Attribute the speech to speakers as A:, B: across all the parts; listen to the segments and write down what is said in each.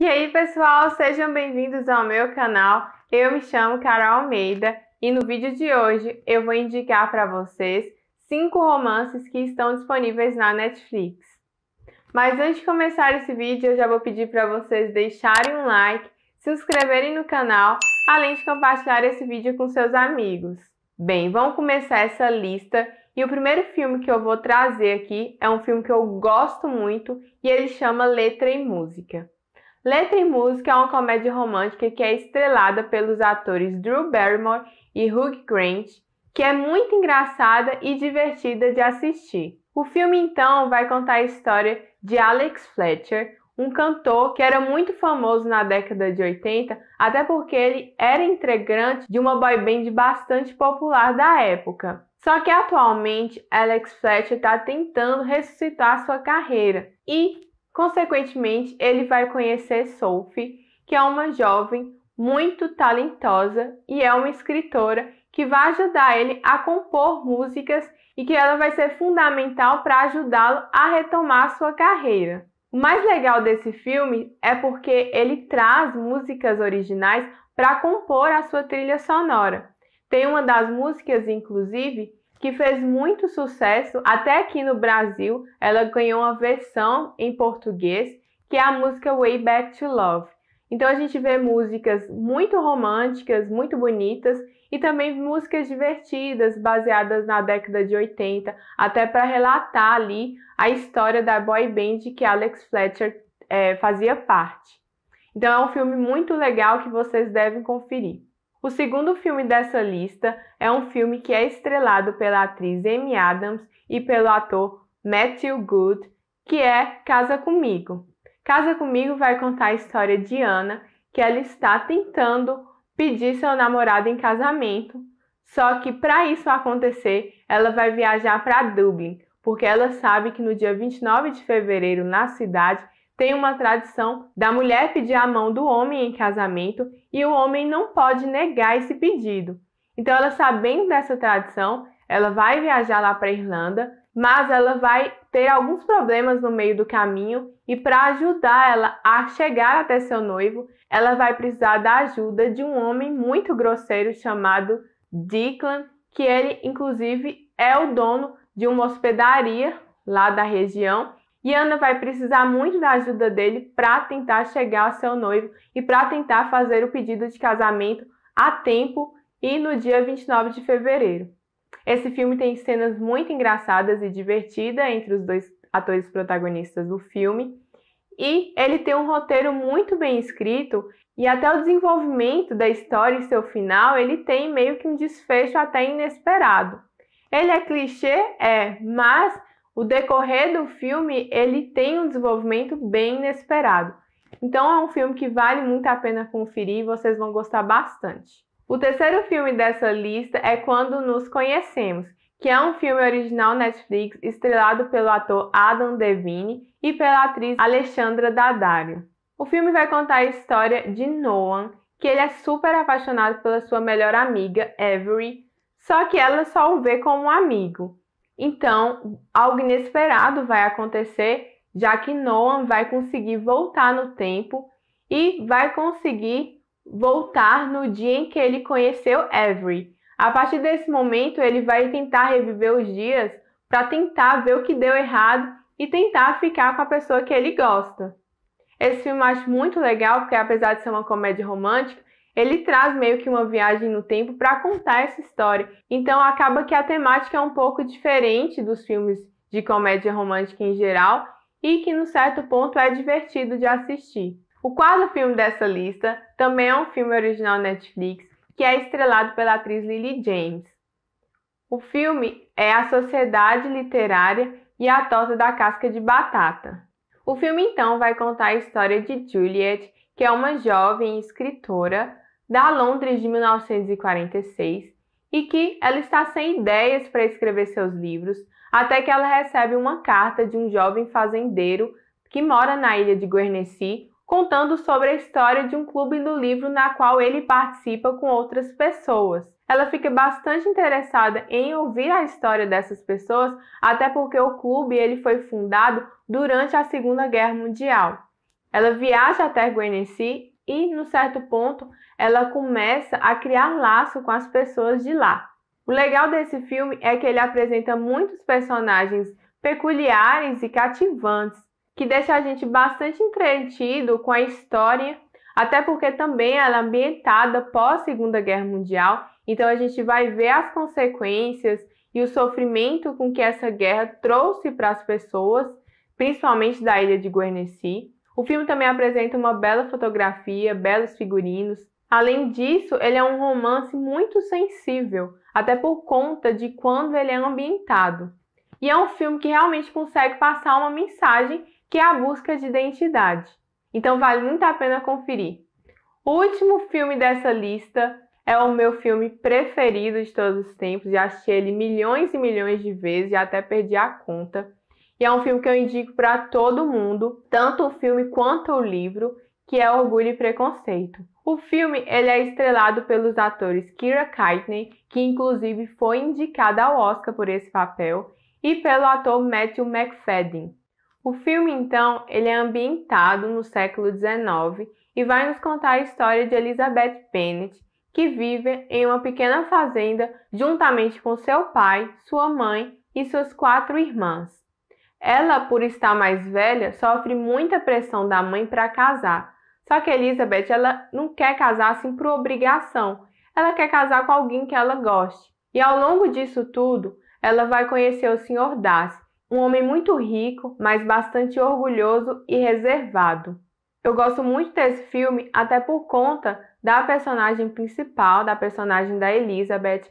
A: E aí, pessoal, sejam bem-vindos ao meu canal. Eu me chamo Carol Almeida e no vídeo de hoje eu vou indicar para vocês cinco romances que estão disponíveis na Netflix. Mas antes de começar esse vídeo, eu já vou pedir para vocês deixarem um like, se inscreverem no canal, além de compartilhar esse vídeo com seus amigos. Bem, vamos começar essa lista e o primeiro filme que eu vou trazer aqui é um filme que eu gosto muito e ele chama Letra e Música. Letra e Música é uma comédia romântica que é estrelada pelos atores Drew Barrymore e Hugh Grant, que é muito engraçada e divertida de assistir. O filme então vai contar a história de Alex Fletcher, um cantor que era muito famoso na década de 80, até porque ele era integrante de uma boy band bastante popular da época. Só que atualmente Alex Fletcher está tentando ressuscitar sua carreira e Consequentemente, ele vai conhecer Sophie, que é uma jovem muito talentosa e é uma escritora que vai ajudar ele a compor músicas e que ela vai ser fundamental para ajudá-lo a retomar sua carreira. O mais legal desse filme é porque ele traz músicas originais para compor a sua trilha sonora. Tem uma das músicas, inclusive, que fez muito sucesso até aqui no Brasil. Ela ganhou uma versão em português, que é a música Way Back to Love. Então a gente vê músicas muito românticas, muito bonitas e também músicas divertidas, baseadas na década de 80, até para relatar ali a história da boy band que Alex Fletcher é, fazia parte. Então é um filme muito legal que vocês devem conferir. O segundo filme dessa lista é um filme que é estrelado pela atriz Amy Adams e pelo ator Matthew Good, que é Casa Comigo. Casa Comigo vai contar a história de Ana, que ela está tentando pedir seu namorado em casamento, só que para isso acontecer, ela vai viajar para Dublin, porque ela sabe que no dia 29 de fevereiro, na cidade, tem uma tradição da mulher pedir a mão do homem em casamento e o homem não pode negar esse pedido. Então, ela sabendo dessa tradição, ela vai viajar lá para a Irlanda, mas ela vai ter alguns problemas no meio do caminho e para ajudar ela a chegar até seu noivo, ela vai precisar da ajuda de um homem muito grosseiro chamado Declan, que ele inclusive é o dono de uma hospedaria lá da região e Ana vai precisar muito da ajuda dele para tentar chegar ao seu noivo e para tentar fazer o pedido de casamento a tempo e no dia 29 de fevereiro. Esse filme tem cenas muito engraçadas e divertidas entre os dois atores protagonistas do filme. E ele tem um roteiro muito bem escrito e até o desenvolvimento da história e seu final, ele tem meio que um desfecho até inesperado. Ele é clichê, é, mas o decorrer do filme ele tem um desenvolvimento bem inesperado. Então é um filme que vale muito a pena conferir e vocês vão gostar bastante. O terceiro filme dessa lista é Quando Nos Conhecemos, que é um filme original Netflix estrelado pelo ator Adam Devine e pela atriz Alexandra Daddario. O filme vai contar a história de Noah, que ele é super apaixonado pela sua melhor amiga, Avery, só que ela só o vê como um amigo. Então, algo inesperado vai acontecer, já que Noam vai conseguir voltar no tempo e vai conseguir voltar no dia em que ele conheceu Avery. A partir desse momento, ele vai tentar reviver os dias para tentar ver o que deu errado e tentar ficar com a pessoa que ele gosta. Esse filme eu acho muito legal, porque apesar de ser uma comédia romântica, ele traz meio que uma viagem no tempo para contar essa história. Então acaba que a temática é um pouco diferente dos filmes de comédia romântica em geral e que, no certo ponto, é divertido de assistir. O quarto filme dessa lista também é um filme original Netflix que é estrelado pela atriz Lily James. O filme é A Sociedade Literária e a Torta da Casca de Batata. O filme então vai contar a história de Juliet, que é uma jovem escritora da Londres de 1946 e que ela está sem ideias para escrever seus livros até que ela recebe uma carta de um jovem fazendeiro que mora na ilha de Guernsey contando sobre a história de um clube do livro na qual ele participa com outras pessoas. Ela fica bastante interessada em ouvir a história dessas pessoas, até porque o clube ele foi fundado durante a Segunda Guerra Mundial. Ela viaja até Guernsey e, no certo ponto, ela começa a criar laço com as pessoas de lá. O legal desse filme é que ele apresenta muitos personagens peculiares e cativantes, que deixa a gente bastante entretido com a história, até porque também ela é ambientada pós Segunda Guerra Mundial, então a gente vai ver as consequências e o sofrimento com que essa guerra trouxe para as pessoas, principalmente da ilha de Guernsey. O filme também apresenta uma bela fotografia, belos figurinos. Além disso, ele é um romance muito sensível, até por conta de quando ele é ambientado. E é um filme que realmente consegue passar uma mensagem que é a busca de identidade. Então vale muito a pena conferir. O último filme dessa lista é o meu filme preferido de todos os tempos. Já assisti ele milhões e milhões de vezes, e até perdi a conta. E é um filme que eu indico para todo mundo, tanto o filme quanto o livro, que é Orgulho e Preconceito. O filme ele é estrelado pelos atores Kira Knightley, que inclusive foi indicada ao Oscar por esse papel, e pelo ator Matthew McFadden. O filme, então, ele é ambientado no século XIX e vai nos contar a história de Elizabeth Bennet, que vive em uma pequena fazenda juntamente com seu pai, sua mãe e suas quatro irmãs. Ela, por estar mais velha, sofre muita pressão da mãe para casar. Só que Elizabeth ela não quer casar assim por obrigação. Ela quer casar com alguém que ela goste. E ao longo disso tudo, ela vai conhecer o Sr. Darcy, um homem muito rico, mas bastante orgulhoso e reservado. Eu gosto muito desse filme até por conta da personagem principal, da personagem da Elizabeth,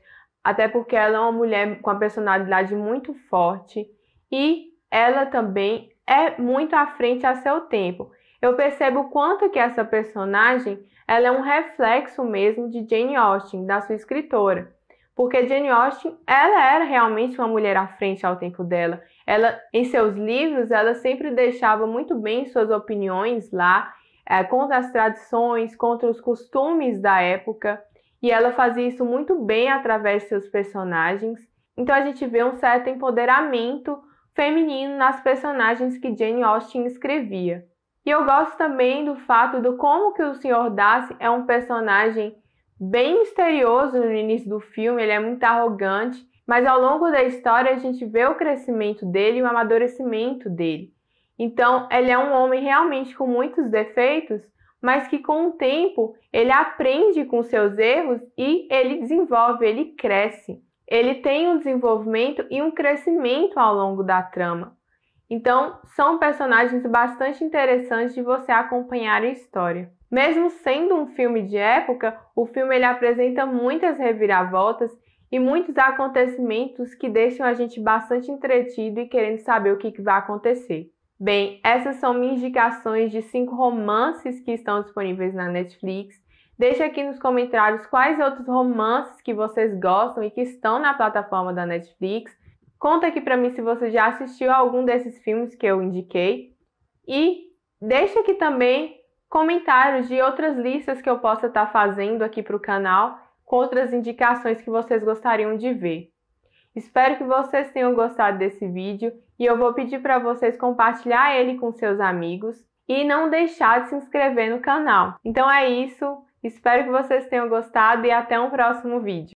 A: até porque ela é uma mulher com a personalidade muito forte e ela também é muito à frente a seu tempo. Eu percebo quanto que essa personagem ela é um reflexo mesmo de Jane Austen, da sua escritora. Porque Jane Austen, ela era realmente uma mulher à frente ao tempo dela. Ela, em seus livros, ela sempre deixava muito bem suas opiniões lá, é, contra as tradições, contra os costumes da época. E ela fazia isso muito bem através de seus personagens. Então a gente vê um certo empoderamento feminino nas personagens que Jane Austen escrevia. E eu gosto também do fato do como que o Sr. Darcy é um personagem bem misterioso no início do filme, ele é muito arrogante, mas ao longo da história a gente vê o crescimento dele e o amadurecimento dele. Então, ele é um homem realmente com muitos defeitos, mas que com o tempo ele aprende com seus erros e ele desenvolve, ele cresce ele tem um desenvolvimento e um crescimento ao longo da trama. Então, são personagens bastante interessantes de você acompanhar a história. Mesmo sendo um filme de época, o filme ele apresenta muitas reviravoltas e muitos acontecimentos que deixam a gente bastante entretido e querendo saber o que, que vai acontecer. Bem, essas são minhas indicações de cinco romances que estão disponíveis na Netflix. Deixe aqui nos comentários quais outros romances que vocês gostam e que estão na plataforma da Netflix. Conta aqui para mim se você já assistiu a algum desses filmes que eu indiquei. E deixe aqui também comentários de outras listas que eu possa estar tá fazendo aqui para o canal, com outras indicações que vocês gostariam de ver. Espero que vocês tenham gostado desse vídeo e eu vou pedir para vocês compartilhar ele com seus amigos e não deixar de se inscrever no canal. Então é isso. Espero que vocês tenham gostado e até um próximo vídeo.